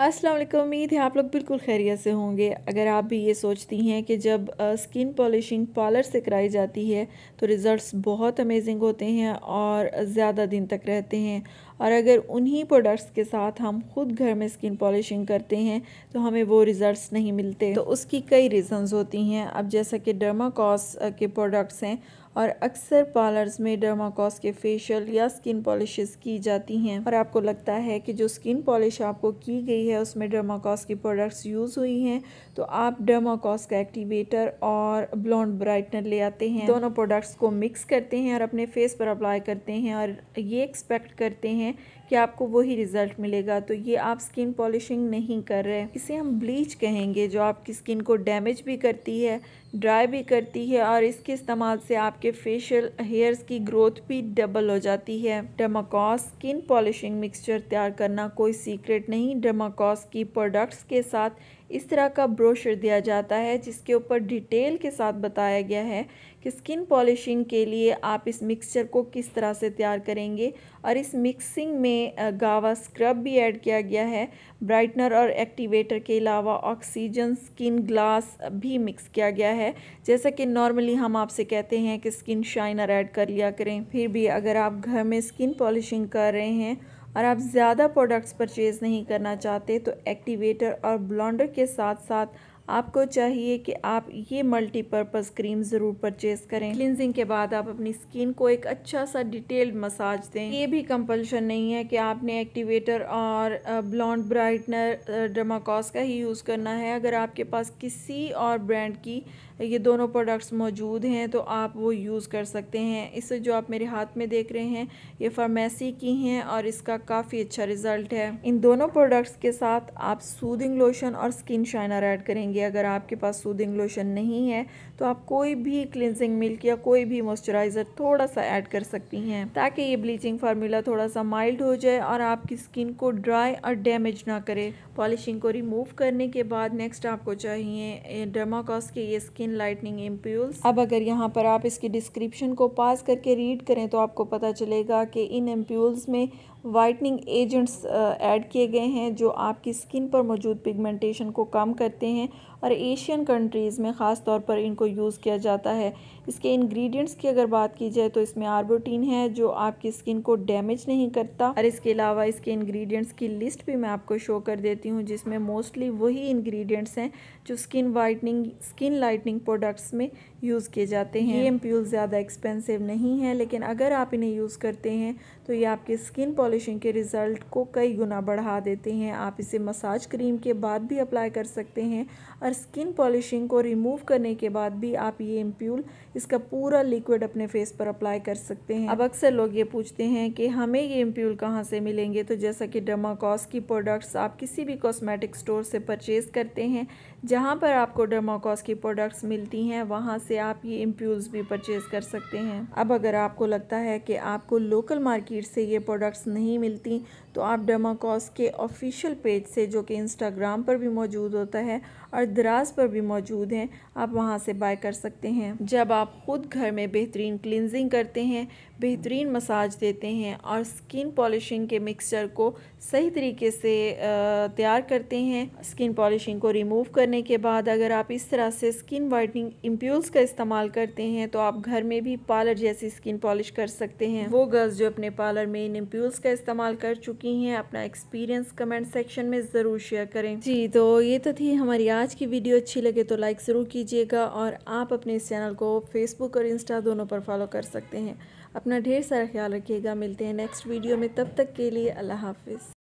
अस्सलाम वालेकुम उम्मीद है आप लोग बिल्कुल खैरियत से होंगे अगर आप भी ये सोचती हैं कि जब स्किन पॉलिशिंग पार्लर से कराई जाती है तो रिज़ल्ट्स बहुत अमेजिंग होते हैं और ज़्यादा दिन तक रहते हैं और अगर उन्हीं प्रोडक्ट्स के साथ हम खुद घर में स्किन पॉलिशिंग करते हैं तो हमें वो रिज़ल्ट्स नहीं मिलते तो उसकी कई रीज़न्स होती हैं अब जैसा कि डर्माकॉस के प्रोडक्ट्स हैं और अक्सर पार्लर्स में डर्माकॉस के फेशियल या स्किन पॉलिशेस की जाती हैं और आपको लगता है कि जो स्किन पॉलिश आपको की गई है उसमें डर्माकॉस की प्रोडक्ट्स यूज़ हुई हैं तो आप डर्माकॉस का एक्टिवेटर और ब्लॉन्ड ब्राइटनर ले आते हैं दोनों प्रोडक्ट्स को मिक्स करते हैं और अपने फेस पर अप्लाई करते हैं और ये एक्सपेक्ट करते हैं कि आपको वही रिज़ल्ट मिलेगा तो ये आप स्किन पॉलिशिंग नहीं कर रहे इसे हम ब्लीच कहेंगे जो आपकी स्किन को डैमेज भी करती है ड्राई भी करती है और इसके इस्तेमाल से आप आपके फेशियल हेयर्स की ग्रोथ भी डबल हो जाती है डेमाकॉस स्किन पॉलिशिंग मिक्सचर तैयार करना कोई सीक्रेट नहीं डेमाकॉस की प्रोडक्ट्स के साथ इस तरह का ब्रोशर दिया जाता है जिसके ऊपर डिटेल के साथ बताया गया है कि स्किन पॉलिशिंग के लिए आप इस मिक्सचर को किस तरह से तैयार करेंगे और इस मिक्सिंग में गावा स्क्रब भी ऐड किया गया है ब्राइटनर और एक्टिवेटर के अलावा ऑक्सीजन स्किन ग्लास भी मिक्स किया गया है जैसा कि नॉर्मली हम आपसे कहते हैं कि स्किन शाइनर ऐड कर लिया करें फिर भी अगर आप घर में स्किन पॉलिशिंग कर रहे हैं और आप ज़्यादा प्रोडक्ट्स परचेज़ नहीं करना चाहते तो एक्टिवेटर और ब्लॉन्डर के साथ साथ आपको चाहिए कि आप ये मल्टीपर्पज़ क्रीम ज़रूर परचेज़ करें क्लिनजिंग के बाद आप अपनी स्किन को एक अच्छा सा डिटेल्ड मसाज दें ये भी कंपल्शन नहीं है कि आपने एक्टिवेटर और ब्लॉन्ड ब्राइटनर ड्रमाकॉस का ही यूज़ करना है अगर आपके पास किसी और ब्रांड की ये दोनों प्रोडक्ट्स मौजूद हैं तो आप वो यूज़ कर सकते हैं इससे जो आप मेरे हाथ में देख रहे हैं ये फार्मेसी की हैं और इसका काफ़ी अच्छा रिज़ल्ट है इन दोनों प्रोडक्ट्स के साथ आप सूदिंग लोशन और स्किन शाइनर ऐड करेंगे जाएंगे अगर आपके पास सूदिंग लोशन नहीं है तो आप कोई भी क्लिनजिंग मिल्क या कोई भी मॉइस्चराइज़र थोड़ा सा ऐड कर सकती हैं ताकि ये ब्लीचिंग फार्मूला थोड़ा सा माइल्ड हो जाए और आपकी स्किन को ड्राई और डैमेज ना करे पॉलिशिंग को रिमूव करने के बाद नेक्स्ट आपको चाहिए डर्माकॉस के ये स्किन लाइटनिंग एम्प्यूल्स अब अगर यहाँ पर आप इसकी डिस्क्रिप्शन को पास करके रीड करें तो आपको पता चलेगा कि इन एम्प्यूल्स में वाइटनिंग एजेंट्स ऐड किए गए हैं जो आपकी स्किन पर मौजूद पिगमेंटेशन को कम करते हैं और एशियन कंट्रीज़ में ख़ास तौर पर इनको यूज़ किया जाता है इसके इंग्रेडिएंट्स की अगर बात की जाए तो इसमें आर्बोटीन है जो आपकी स्किन को डैमेज नहीं करता और इसके अलावा इसके इंग्रेडिएंट्स की लिस्ट भी मैं आपको शो कर देती हूँ जिसमें मोस्टली वही इंग्रेडिएंट्स हैं जो skin whitening skin lightening products में यूज़ किए जाते हैं ये एम्प्यूल ज़्यादा एक्सपेंसिव नहीं है लेकिन अगर आप इन्हें यूज़ करते हैं तो ये आपके स्किन पॉलिशिंग के रिज़ल्ट को कई गुना बढ़ा देते हैं आप इसे मसाज क्रीम के बाद भी अप्लाई कर सकते हैं और स्किन पॉलिशिंग को रिमूव करने के बाद भी आप ये इम्प्यूल इसका पूरा लिक्विड अपने फेस पर अप्लाई कर सकते हैं अब अक्सर लोग ये पूछते हैं कि हमें ये इम्प्यूल कहाँ से मिलेंगे तो जैसा कि डर्माकॉस की प्रोडक्ट्स आप किसी भी कॉस्मेटिक स्टोर से परचेज़ करते हैं जहाँ पर आपको डर्माकॉस की प्रोडक्ट्स मिलती हैं वहाँ से आप ये इम्प्यूल्स भी परचेज कर सकते हैं अब अगर आपको लगता है कि आपको लोकल मार्केट से ये प्रोडक्ट्स नहीं मिलती तो आप डर्माकॉस के ऑफिशियल पेज से जो कि इंस्टाग्राम पर भी मौजूद होता है और दराज पर भी मौजूद हैं आप वहाँ से बाय कर सकते हैं जब आप ख़ुद घर में बेहतरीन क्लिनजिंग करते हैं बेहतरीन मसाज देते हैं और स्किन पॉलिशिंग के मिक्सचर को सही तरीके से तैयार करते हैं स्किन पॉलिशिंग को रिमूव कर करने के बाद अगर आप इस तरह से स्किन वाइटनिंग इम्प्यूल्स का इस्तेमाल करते हैं तो आप घर में भी पार्लर जैसी स्किन पॉलिश कर सकते हैं वो गर्ल्स जो अपने पार्लर में इन इम्प्यूल्स का इस्तेमाल कर चुकी हैं अपना एक्सपीरियंस कमेंट सेक्शन में ज़रूर शेयर करें जी तो ये तो थी हमारी आज की वीडियो अच्छी लगे तो लाइक ज़रूर कीजिएगा और आप अपने इस चैनल को फेसबुक और इंस्टा दोनों पर फॉलो कर सकते हैं अपना ढेर सारा ख्याल रखिएगा मिलते हैं नेक्स्ट वीडियो में तब तक के लिए अल्लाह हाफिज़